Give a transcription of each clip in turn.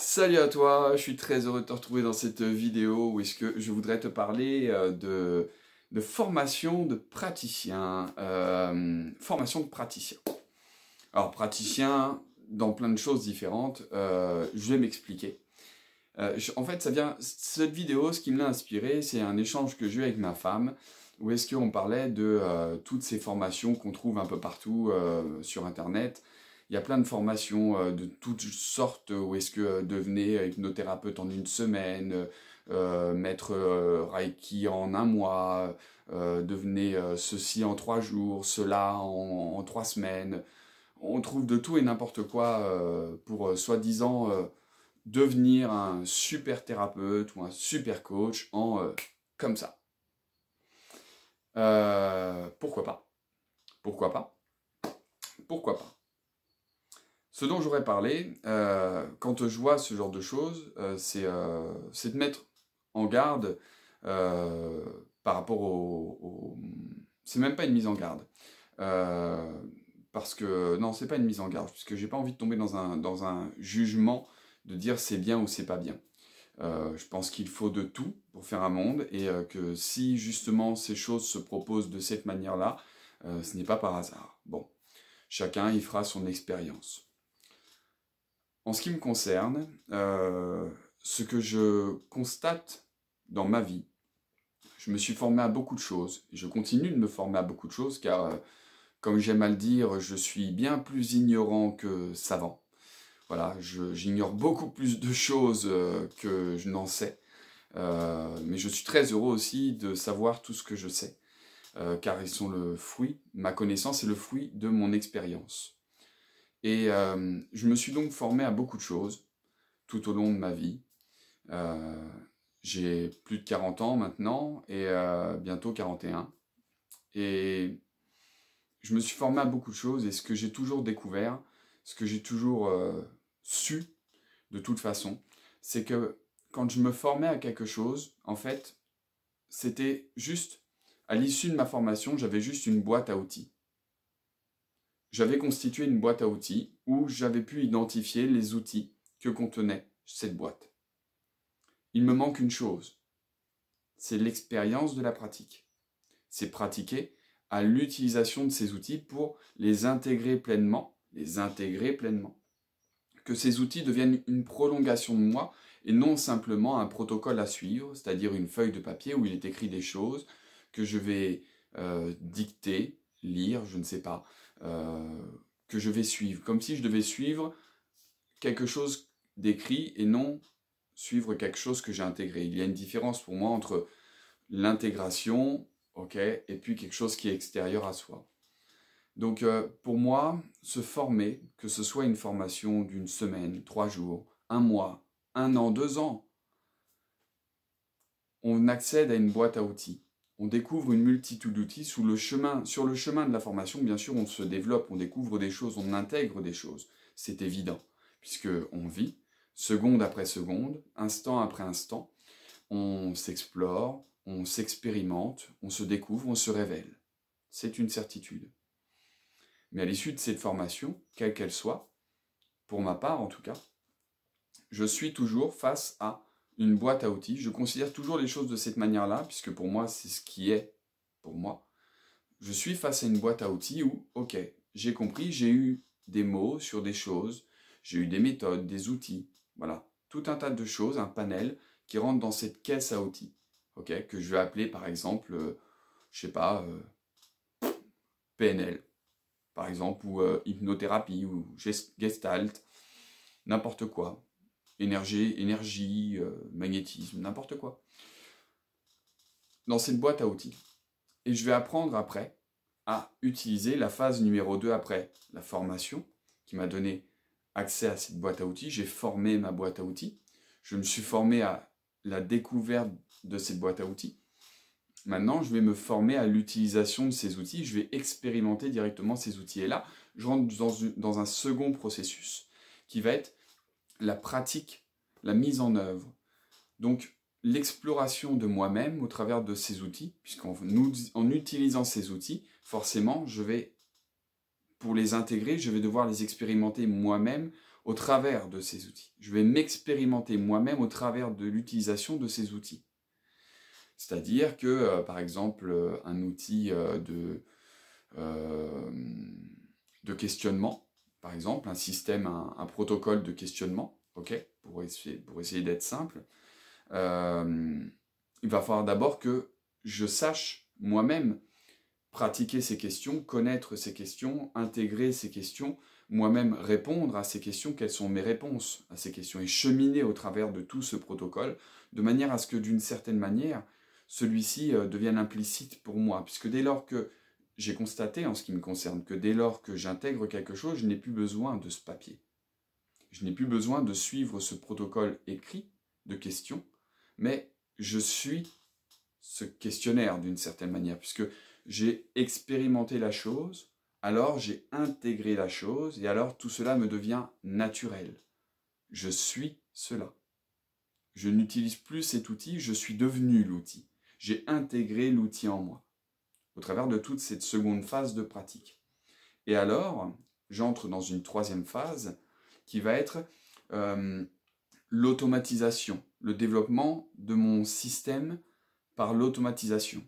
Salut à toi, je suis très heureux de te retrouver dans cette vidéo où est-ce que je voudrais te parler euh, de, de formation de praticien. Euh, formation de praticien. Alors praticien dans plein de choses différentes, euh, je vais m'expliquer. en fait, ça vient, cette vidéo, ce qui me l'a inspiré, c'est un échange que j'ai eu avec ma femme, où est-ce qu'on parlait de toutes ces formations qu'on trouve un peu partout sur Internet, il y a plein de formations euh, de toutes sortes euh, où est-ce que euh, devenez hypnothérapeute en une semaine, mettre Reiki en un mois, devenez ceci en trois jours, cela en, trois semaines. On trouve de tout et n'importe quoi pour soi-disant devenir un super thérapeute ou un super coach en comme ça. pourquoi pas Pourquoi pas Pourquoi pas ce dont j'aurais parlé, euh, quand je vois ce genre de choses, euh, euh, c'est de mettre en garde par rapport au... C'est même pas une mise en garde. parce que, non, c'est pas une mise en garde, puisque j'ai pas envie de tomber dans un, dans un jugement de dire c'est bien ou c'est pas bien. je pense qu'il faut de tout pour faire un monde et que si justement ces choses se proposent de cette manière-là, ce n'est pas par hasard. Bon, chacun y fera son expérience. En ce qui me concerne, euh, ce que je constate dans ma vie, je me suis formé à beaucoup de choses. Je continue de me former à beaucoup de choses car, euh, comme j'aime à le dire, je suis bien plus ignorant que savant. Voilà, j'ignore beaucoup plus de choses euh, que je n'en sais. mais je suis très heureux aussi de savoir tout ce que je sais, car ils sont le fruit, ma connaissance est le fruit de mon expérience. Et euh, je me suis donc formé à beaucoup de choses tout au long de ma vie. Euh, j'ai plus de 40 ans maintenant et euh, bientôt 41. Et je me suis formé à beaucoup de choses et ce que j'ai toujours découvert, ce que j'ai toujours su de toute façon, c'est que quand je me formais à quelque chose, en fait, c'était juste, à l'issue de ma formation, j'avais juste une boîte à outils j'avais constitué une boîte à outils où j'avais pu identifier les outils que contenait cette boîte. Il me manque une chose, c'est l'expérience de la pratique. C'est pratiquer à l'utilisation de ces outils pour les intégrer pleinement, les intégrer pleinement. Que ces outils deviennent une prolongation de moi et non simplement un protocole à suivre, c'est-à-dire une feuille de papier où il est écrit des choses que je vais euh, dicter, lire, je ne sais pas, euh, que je vais suivre, comme si je devais suivre quelque chose d'écrit et non suivre quelque chose que j'ai intégré. Il y a une différence pour moi entre l'intégration, ok, et puis quelque chose qui est extérieur à soi. Donc euh, pour moi, se former, que ce soit une formation d'une semaine, trois jours, un mois, un an, deux ans, on accède à une boîte à outils on découvre une multitude d'outils sur le chemin de la formation. Bien sûr, on se développe, on découvre des choses, on intègre des choses. C'est évident, puisque on vit seconde après seconde, instant après instant. On s'explore, on s'expérimente, on se découvre, on se révèle. C'est une certitude. Mais à l'issue de cette formation, quelle qu'elle soit, pour ma part en tout cas, je suis toujours face à une boîte à outils. Je considère toujours les choses de cette manière-là, puisque pour moi, c'est ce qui est pour moi. Je suis face à une boîte à outils où, ok, j'ai compris, j'ai eu des mots sur des choses, j'ai eu des méthodes, des outils, voilà, tout un tas de choses, un panel qui rentre dans cette caisse à outils, ok, que je vais appeler par exemple, euh, je sais pas, euh, PNL, par exemple, ou euh, hypnothérapie, ou gestalt, n'importe quoi, énergie, énergie euh, magnétisme, n'importe quoi, dans cette boîte à outils. Et je vais apprendre après à utiliser la phase numéro 2 après la formation, qui m'a donné accès à cette boîte à outils. J'ai formé ma boîte à outils. Je me suis formé à la découverte de cette boîte à outils. Maintenant, je vais me former à l'utilisation de ces outils. Je vais expérimenter directement ces outils. Et là, je rentre dans, un second processus qui va être la pratique, la mise en œuvre. Donc l'exploration de moi-même au travers de ces outils, puisqu'en utilisant ces outils, forcément, je vais, pour les intégrer, je vais devoir les expérimenter moi-même au travers de ces outils. Je vais m'expérimenter moi-même au travers de l'utilisation de ces outils. C'est-à-dire que, euh, par exemple, euh, un outil euh, de, de questionnement, par exemple, un système, un, protocole de questionnement, ok, pour essayer, pour essayer d'être simple, euh, il va falloir d'abord que je sache moi-même pratiquer ces questions, connaître ces questions, intégrer ces questions, moi-même répondre à ces questions, quelles sont mes réponses à ces questions, et cheminer au travers de tout ce protocole, de manière à ce que d'une certaine manière, celui-ci euh, devienne implicite pour moi, puisque dès lors que j'ai constaté en ce qui me concerne que dès lors que j'intègre quelque chose, je n'ai plus besoin de ce papier. Je n'ai plus besoin de suivre ce protocole écrit de questions, mais je suis ce questionnaire d'une certaine manière, puisque j'ai expérimenté la chose, alors j'ai intégré la chose, et alors tout cela me devient naturel. Je suis cela. Je n'utilise plus cet outil, je suis devenu l'outil. J'ai intégré l'outil en moi au travers de toute cette seconde phase de pratique. Et alors, j'entre dans une troisième phase qui va être euh, l'automatisation, le développement de mon système par l'automatisation.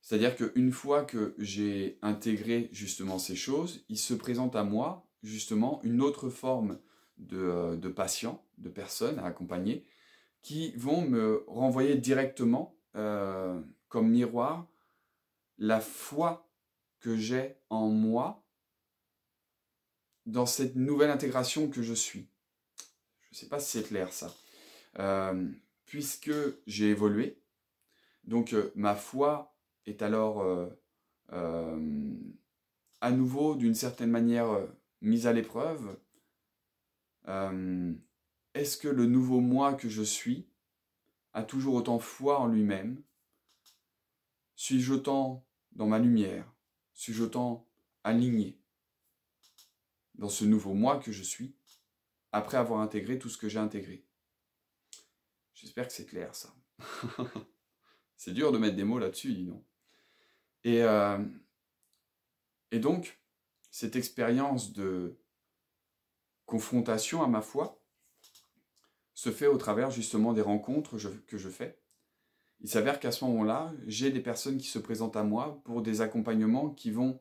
C'est-à-dire qu'une fois que j'ai intégré justement ces choses, il se présente à moi justement une autre forme de, euh, de patients, de personnes à accompagner, qui vont me renvoyer directement euh, comme miroir la foi que j'ai en moi dans cette nouvelle intégration que je suis. Je ne sais pas si c'est clair ça. Euh, puisque j'ai évolué, donc euh, ma foi est alors euh, à nouveau d'une certaine manière mise à l'épreuve. Est-ce que le nouveau moi que je suis a toujours autant foi en lui-même Suis-je autant dans ma lumière, sujetant aligné dans ce nouveau moi que je suis, après avoir intégré tout ce que j'ai intégré. J'espère que c'est clair ça. c'est dur de mettre des mots là-dessus, dis donc. Et, euh, et donc, cette expérience de confrontation à ma foi se fait au travers justement des rencontres que je fais il s'avère qu'à ce moment-là, j'ai des personnes qui se présentent à moi pour des accompagnements qui vont...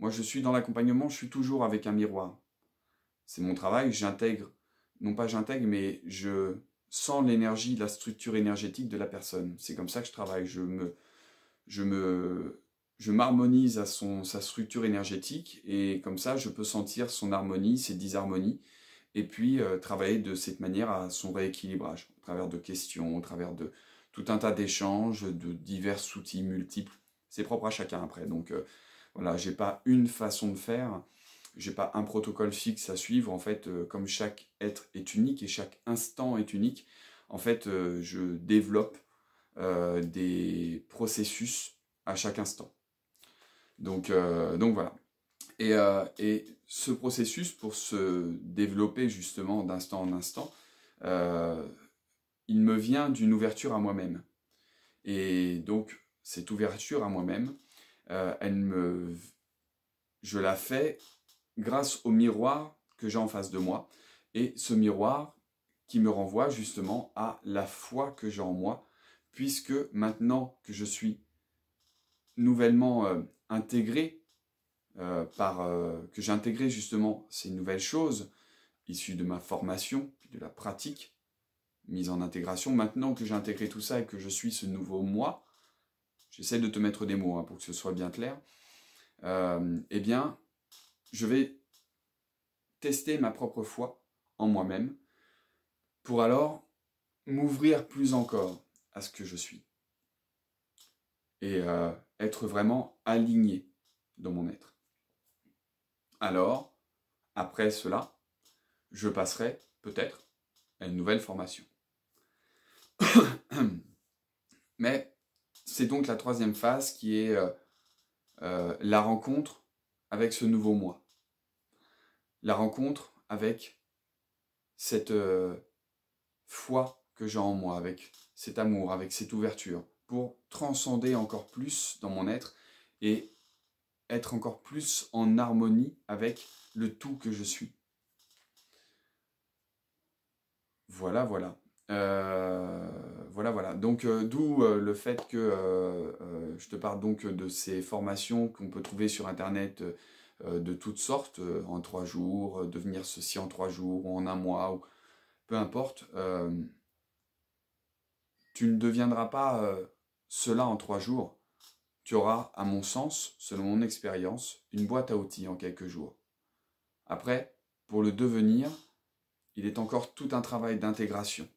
Moi, je suis dans l'accompagnement, je suis toujours avec un miroir. C'est mon travail, j'intègre. Non pas j'intègre, mais je sens l'énergie, la structure énergétique de la personne. C'est comme ça que je travaille. Je me... Je me je m'harmonise à son, sa structure énergétique et comme ça, je peux sentir son harmonie, ses disharmonies et puis euh, travailler de cette manière à son rééquilibrage, au travers de questions, au travers de, tout un tas d'échanges, de divers outils multiples. C'est propre à chacun après. Donc voilà, euh, voilà, j'ai pas une façon de faire, j'ai pas un protocole fixe à suivre. En fait, euh, comme chaque être est unique et chaque instant est unique, en fait, euh, je développe des processus à chaque instant. Donc, donc voilà. Et, et, ce processus, pour se développer justement d'instant en instant, il me vient d'une ouverture à moi-même. Et donc, cette ouverture à moi-même, euh, elle me, je la fais grâce au miroir que j'ai en face de moi. Et ce miroir qui me renvoie justement à la foi que j'ai en moi, puisque maintenant que je suis nouvellement euh, intégré, euh, par, que j'ai intégré justement ces nouvelles choses issues de ma formation, de la pratique, mise en intégration. Maintenant que j'ai intégré tout ça et que je suis ce nouveau moi, j'essaie de te mettre des mots hein, pour que ce soit bien clair, euh, eh bien, je vais tester ma propre foi en moi-même pour alors m'ouvrir plus encore à ce que je suis et euh, être vraiment aligné dans mon être. Alors, après cela, je passerai peut-être à une nouvelle formation. Mais c'est donc la troisième phase qui est euh, euh, la rencontre avec ce nouveau moi. La rencontre avec cette euh, foi que j'ai en moi, avec cet amour, avec cette ouverture, pour transcender encore plus dans mon être et être encore plus en harmonie avec le tout que je suis. Voilà, voilà. Euh, voilà, voilà. Donc, euh, d'où euh, le fait que je te parle donc de ces formations qu'on peut trouver sur Internet de toutes sortes, en trois jours, devenir ceci en trois jours, ou en un mois, ou peu importe, tu ne deviendras pas cela en trois jours. Tu auras, à mon sens, selon mon expérience, une boîte à outils en quelques jours. Après, pour le devenir, il est encore tout un travail d'intégration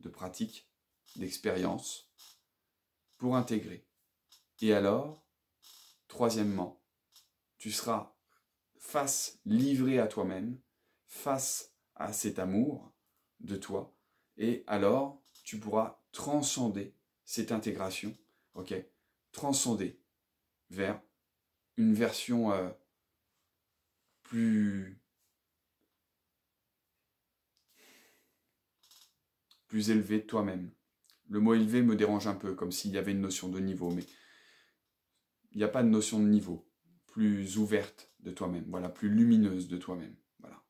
de pratique, d'expérience, pour intégrer. Et alors, troisièmement, tu seras face, livré à toi-même, face à cet amour de toi, et alors tu pourras transcender cette intégration, ok Transcender vers une version euh, plus plus élevé de toi-même. Le mot élevé me dérange un peu, comme s'il y avait une notion de niveau, mais il n'y a pas de notion de niveau. Plus ouverte de toi-même, voilà, plus lumineuse de toi-même. Voilà.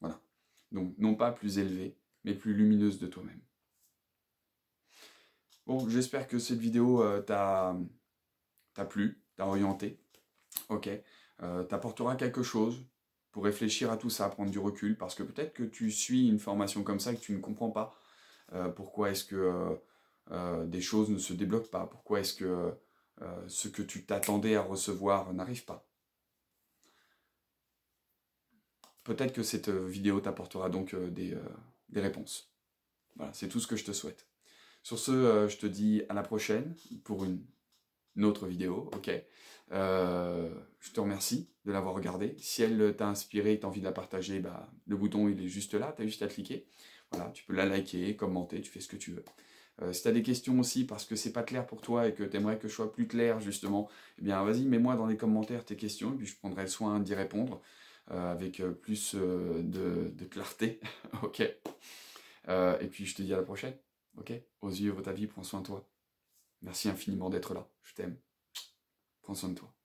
voilà. Donc, non pas plus élevé, mais plus lumineuse de toi-même. Bon, j'espère que cette vidéo euh, t'a plu, t'a orienté. Ok. Euh, t'apportera quelque chose pour réfléchir à tout ça, prendre du recul, parce que peut-être que tu suis une formation comme ça et que tu ne comprends pas euh, pourquoi est-ce que euh, euh, des choses ne se débloquent pas Pourquoi est-ce que ce que tu t'attendais à recevoir n'arrive pas Peut-être que cette vidéo t'apportera donc des, des réponses. Voilà, c'est tout ce que je te souhaite. Sur ce, je te dis à la prochaine pour une, autre vidéo, ok Je te remercie de l'avoir regardée. Si elle t'a inspiré et t'as envie de la partager, bah, le bouton il est juste là, tu as juste à cliquer tu peux la liker, commenter, tu fais ce que tu veux. Euh, si tu as des questions aussi parce que c'est pas clair pour toi et que tu aimerais que je sois plus clair justement, eh bien vas-y, mets-moi dans les commentaires tes questions et puis je prendrai le soin d'y répondre euh, avec euh, plus de, clarté. ok. et puis je te dis à la prochaine. Ok. Aux yeux, votre avis, prends soin de toi. Merci infiniment d'être là. Je t'aime. Prends soin de toi.